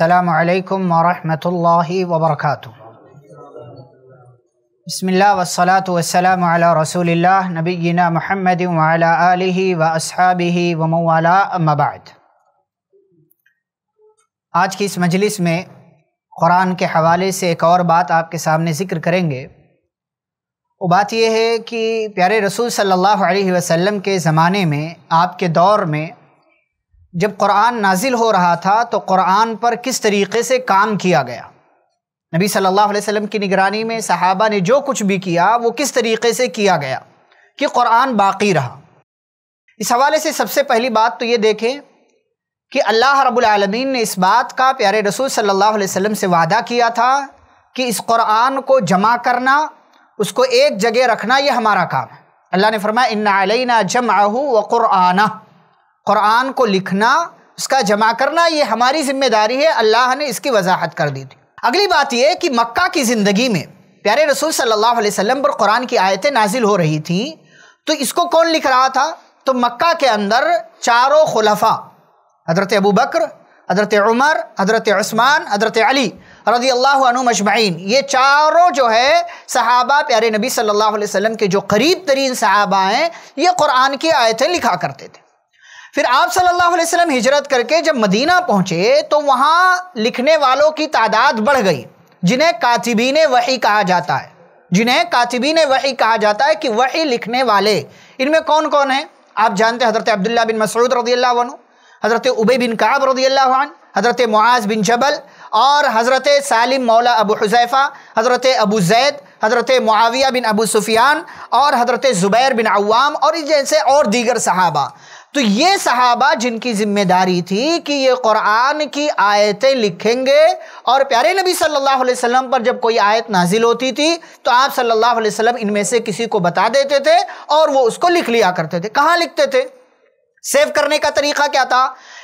अल्लाम वरहमल वबरक बसमिल्ल वसलात वसलम रसूल नबीना महमद व असहाबी أما بعد. आज की इस मजलिस में क़ुरान के हवाले से एक और बात आपके सामने ज़िक्र करेंगे वो बात यह है कि प्यारे रसूल सल्लल्लाहु अलैहि वसल्लम के ज़माने में आपके दौर में जब कुरान नाजिल हो रहा था तो कुरान पर किस तरीके से काम किया गया नबी सल्लल्लाहु अलैहि वसल्लम की निगरानी में सहाबा ने जो कुछ भी किया वो किस तरीके से किया गया कि कुरान बाकी रहा इस हवाले से सबसे पहली बात तो ये देखें कि अल्लाह रब्बुल आलमीन ने इस बात का प्यारे रसूल सल्लल्लाहु अलैहि वसल्लम से वादा किया था कि इस कुरान को जमा करना उसको एक जगह रखना यह हमारा काम है अल्लाह ने फरमाया इन्ना अलैना जम व कुरआना क़ुरान को लिखना उसका जमा करना ये हमारी जिम्मेदारी है अल्लाह ने इसकी वजाहत कर दी थी अगली बात यह कि मक्का की ज़िंदगी में प्यारे रसूल सल्लल्लाहु अलैहि वसल्लम पर कुरान की आयतें नाजिल हो रही थीं तो इसको कौन लिख रहा था तो मक्का के अंदर चारों खुलफा हज़रत अबू बकर हज़रत उमर हज़रत उस्मान हज़रत अली रजी अल्लाह ये चारों जो है सहाबा प्यारे नबी सल्लल्लाहु अलैहि वसल्लम के जो करीब तरीन सहाबा हैं ये कुरान की आयतें लिखा करते थे फिर आप सल्लल्लाहु अलैहि वसल्लम हिजरत करके जब मदीना पहुंचे तो वहाँ लिखने वालों की तादाद बढ़ गई जिन्हें कातिबीन वही कहा जाता है जिन्हें कातिबीन वही कहा जाता है कि वही लिखने वाले इनमें कौन कौन है आप जानते हैं हज़रत अब्दुल्ला बिन मसूद रदी अल्लाह हज़रत उबे बिन काब रदी अल्लाह हज़रत मुआज़ बिन जबल और हज़रत सालिम मौला अबू हुज़ैफ़ा हज़रत अबू जैद हज़रत मुआविया बिन अबू सुफियान और हज़रत ज़ुबैर बिन अवाम और जैसे और दीगर सहाबा तो ये सहाबा जिनकी जिम्मेदारी थी कि ये कुरान की आयतें लिखेंगे और प्यारे नबी सल्लल्लाहु अलैहि वसल्लम पर जब कोई आयत नाजिल होती थी तो आप सल्लल्लाहु अलैहि वसल्लम इनमें से किसी को बता देते थे और वो उसको लिख लिया करते थे कहाँ लिखते थे सेव करने का तरीका क्या था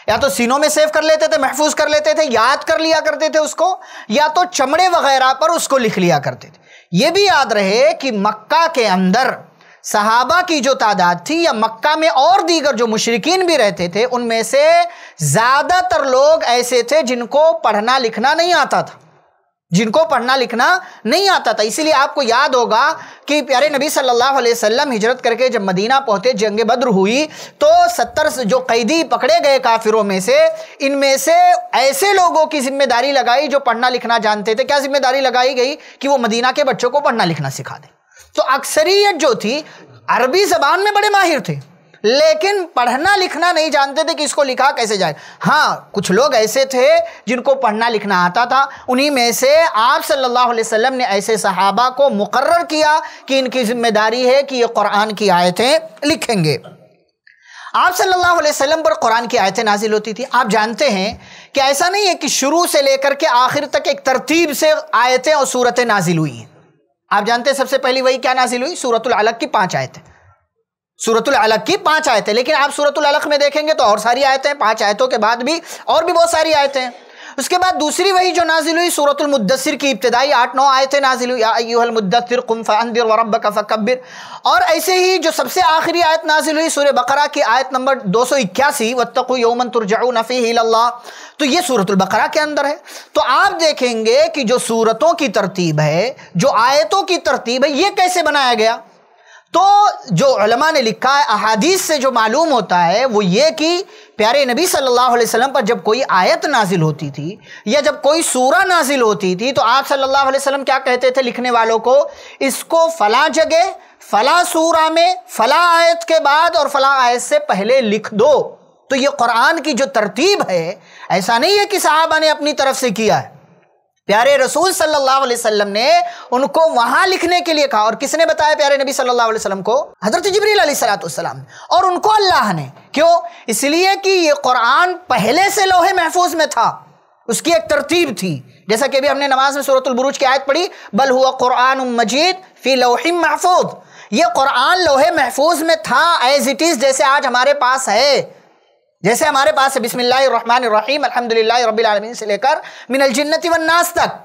या तो सीनों में सेव कर लेते थे महफूज कर लेते थे याद कर लिया करते थे उसको या तो चमड़े वगैरह पर उसको लिख लिया करते थे ये भी याद रहे कि मक्का के अंदर सहाबा की जो तादाद थी या मक्का में और दीगर जो मुशरकिन भी रहते थे उनमें से ज़्यादातर लोग ऐसे थे जिनको पढ़ना लिखना नहीं आता था जिनको पढ़ना लिखना नहीं आता था इसीलिए आपको याद होगा कि प्यारे नबी सल्लल्लाहु अलैहि वसल्लम हिजरत करके जब मदीना पहुँचे जंग बद्र हुई तो सत्तर जो कैदी पकड़े गए काफिरों में से इनमें से ऐसे लोगों की जिम्मेदारी लगाई जो पढ़ना लिखना जानते थे क्या जिम्मेदारी लगाई गई कि वो मदीना के बच्चों को पढ़ना लिखना सिखा दें तो अक्सरियत जो थी अरबी जबान में बड़े माहिर थे लेकिन पढ़ना लिखना नहीं जानते थे कि इसको लिखा कैसे जाए हाँ कुछ लोग ऐसे थे जिनको पढ़ना लिखना आता था उन्हीं में से आप सल्लल्लाहु अलैहि वसल्लम ने ऐसे सहाबा को मुकर्र किया कि इनकी जिम्मेदारी है कि ये कुरान की आयतें लिखेंगे आप सल्लल्लाहु अलैहि वसल्लम पर कुरान की आयतें नाजिल होती थी आप जानते हैं कि ऐसा नहीं है कि शुरू से लेकर के आखिर तक एक तरतीब से आयतें और सूरतें नाजिल हुई हैं आप जानते हैं सबसे पहली वही क्या नाजिल हुई सूरतुल अलग की पांच आयतें सूरतुल अलग की पांच आयतें लेकिन आप सूरतुल अलग में देखेंगे तो और सारी आयतें पांच आयतों के बाद भी और भी बहुत सारी आयतें हैं उसके बाद दूसरी वही जो नाजिल हुई मुद्दसर की इब्तदाई आठ नौ थे नाजिल हुई मुद्दसर वरब का फ़कबिर और ऐसे ही जो सबसे आखिरी आयत नाजिल हुई सूर्य बकरा की आयत नंबर दो सौ इक्यासी वत्तु यौमन तुरजाऊ नफ़ी तो ये बकरा के अंदर है तो आप देखेंगे कि जो सूरतों की तरतीब है जो आयतों की तरतीब है ये कैसे बनाया गया तो जो ने लिखा है अहादीस से जो मालूम होता है वो ये कि प्यारे नबी सल्लल्लाहु अलैहि वसल्लम पर जब कोई आयत नाजिल होती थी या जब कोई सूरा नाजिल होती थी तो आप सल्लल्लाहु अलैहि वसल्लम क्या कहते थे लिखने वालों को इसको फ़ला जगह फ़ला सूरा में फ़ला आयत के बाद और फ़ला आयत से पहले लिख दो तो ये कुरान की जो तरतीब है ऐसा नहीं है कि साहबा ने अपनी तरफ से किया है प्यारे रसूल सल्लल्लाहु अलैहि वसल्लम ने उनको वहां लिखने के लिए कहा और किसने बताया प्यारे नबी सल्लल्लाहु अलैहि वसल्लम को हजरत जबरील सलाम और उनको अल्लाह ने क्यों इसलिए कि ये कुरान पहले से लोहे महफूज में था उसकी एक तरतीब थी जैसा कि अभी हमने नमाज में सूरतुलबरूज की आयत पढ़ी बल हुआ कुरान मजीद फी लोहिम महफूज ये कुरान लोहे महफूज में था एज इट इज़ जैसे आज हमारे पास है जैसे हमारे पास है बिसमीम अलहमदिल्ला से लेकर मिनल जन्नति वन्नास तक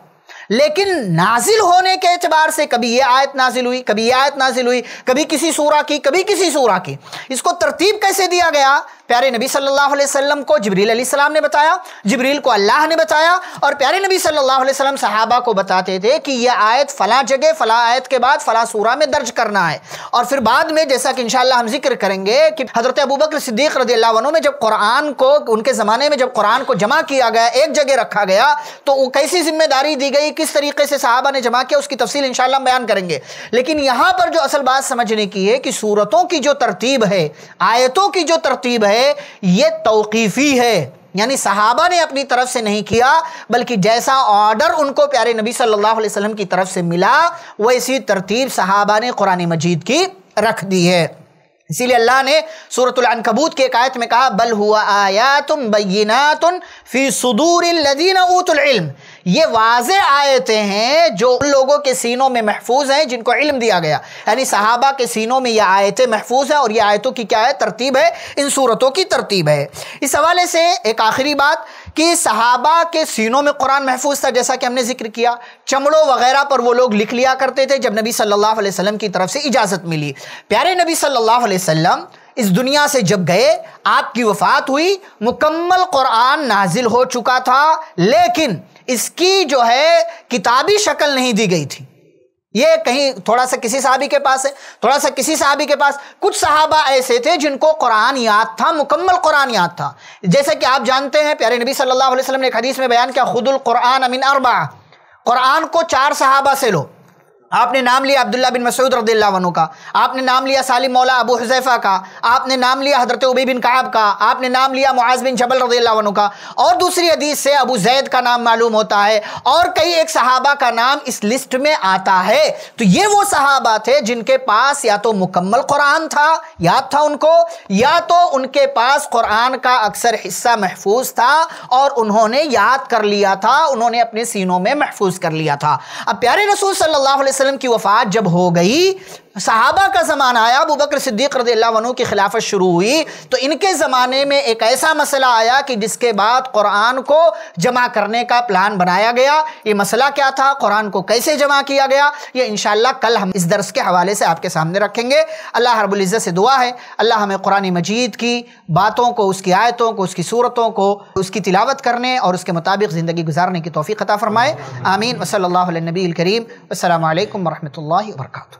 लेकिन नाजिल होने के एतबार से कभी ये आयत नाजिल हुई कभी ये आयत नाजिल हुई कभी किसी सूरा की कभी किसी सूरा की इसको तरतीब कैसे दिया गया प्यारे नबी सल्लल्लाहु अलैहि वसल्लम को जबरील अलैहिस्सलाम ने बताया जबरील को अल्लाह ने बताया और प्यारे नबी सल्लल्लाहु अलैहि वसल्लम सहाबा को बताते थे कि यह आयत फ़ला जगह फ़ला आयत के बाद फ़ला सूरा में दर्ज करना है और फिर बाद में जैसा कि इंशाल्लाह हम जिक्र करेंगे कि हज़रत अबू बकर सिद्दीक रदी अल्लाह में जब कुरान को उनके ज़माने में जब कुरान को जमा किया गया एक जगह रखा गया तो कैसी जिम्मेदारी दी गई किस तरीके से सहाबा ने जमा किया उसकी तफसील इंशाल्लाह हम बयान करेंगे लेकिन यहाँ पर जो असल बात समझने की है कि सूरतों की जो तरतीब है आयतों की जो तरतीब है है ये तौकीफ़ी है यानी सहाबा ने अपनी तरफ से नहीं किया बल्कि जैसा ऑर्डर उनको प्यारे नबी सल्लल्लाहु अलैहि वसल्लम की तरफ से मिला वैसी तरतीब सहाबा ने कुरान मजीद की रख दी है इसीलिए अल्लाह ने सूरतलकबूत के एक आयत में कहा बल हुआ आया तुम बैना तुम फ़ी सदूर लदीन ऊतम ये वाज आयतें हैं जो उन लोगों के सीनों में महफूज हैं जिनको इल्म दिया गया यानी सहाबा के सीनों में ये आयतें महफूज हैं और ये आयतों की क्या है तरतीब है इन सूरतों की तरतीब है इस हवाले से एक आखिरी बात कि सहाबा के सीनों में कुरान महफूज था जैसा कि हमने जिक्र किया चमड़ों वगैरह पर वो लोग लिख लिया करते थे जब नबी सल्लल्लाहु अलैहि वसल्लम की तरफ से इजाज़त मिली प्यारे नबी सल्लल्लाहु अलैहि वसल्लम इस दुनिया से जब गए आपकी वफात हुई मुकम्मल कुरान नाजिल हो चुका था लेकिन इसकी जो है किताबी शक्ल नहीं दी गई थी ये कहीं थोड़ा सा किसी साहबी के पास है थोड़ा सा किसी साहबी के पास कुछ साहबा ऐसे थे जिनको कुरान याद था मुकम्मल कुरान याद था जैसे कि आप जानते हैं प्यारे नबी सल्लल्लाहु अलैहि वसल्लम ने एक हदीस में बयान किया खुदुल कुरान अमीन अरबा कुरान को चार सहाबा से लो आपने नाम लिया अब्दुल्ला बिन मसूद रदील्लावनों का आपने नाम लिया सालिम मौला अबू हजैफ़ा का आपने नाम लिया हजरत उबी बिन काब का आपने नाम लिया मुआज बिन जबल रदील्लावनों का और दूसरी हदीस से अबू जैद का नाम मालूम होता है और कई एक सहाबा का नाम इस लिस्ट में आता है तो ये वो सहाबा थे जिनके पास या तो मुकम्मल कुरान था याद था उनको या तो उनके पास कुरान का अक्सर हिस्सा महफूज था और उन्होंने याद कर लिया था उन्होंने अपने सीनों में महफूज कर लिया था अब प्यारे रसूल सल्ला वसल्लम की वफ़ात जब हो गई सहाबा का ज़माना आया अबू बकर सिद्दीक रदील्लानु की खिलाफत शुरू हुई तो इनके ज़माने में एक ऐसा मसला आया कि जिसके बाद कुरान को जमा करने का प्लान बनाया गया ये मसला क्या था कुरान को कैसे जमा किया गया ये इन कल हम इस दर्स के हवाले से आपके सामने रखेंगे अल्लाह रबुल्ज़त से दुआ है अल्लाह हमें कुरान मजीद की बातों को उसकी आयतों को उसकी सूरतों को उसकी तिलावत करने और उसके मुताबिक ज़िंदगी गुजारने की तोफ़ी ख़ता फ़रमाए आमीन वसल नबी करीम असल वरहमल वर्क